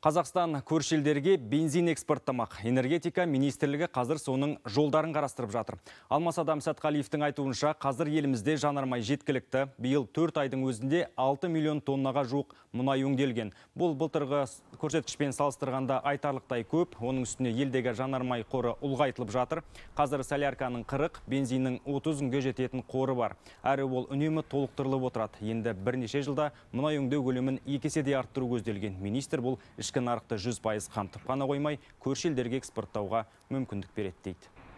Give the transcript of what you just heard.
Қазақстан көрші елдерге бензин экспорттамақ. Энергетика министрлігі қазір соның жолдарын қарастырып жатыр. Алмас Адам Сәтқалиевтің айтуынша, қазір елімізде жанармай жеткілікті. Биыл 4 айдың өзінде 6 миллион тоннаға жоқ мұнай өңделген. Бұл былтырғы көрсеткішпен салыстырғанда айтарлықтай көп. Оның үстіне елдегі жанармай қоры ұлғайтылып жатыр. Қазір солярканың қырық, бензиннің 30 күнге жететін қоры бар. Әрі ол үнемі толықтырылып отырады. Енді бірнеше жылда мұнай өңдеу көлемін екі арттыру көзделген. Министр бұл ішкі нарықты 100% қамтып қана қоймай, көршелдерге экспорттауға мүмкіндік береді дейді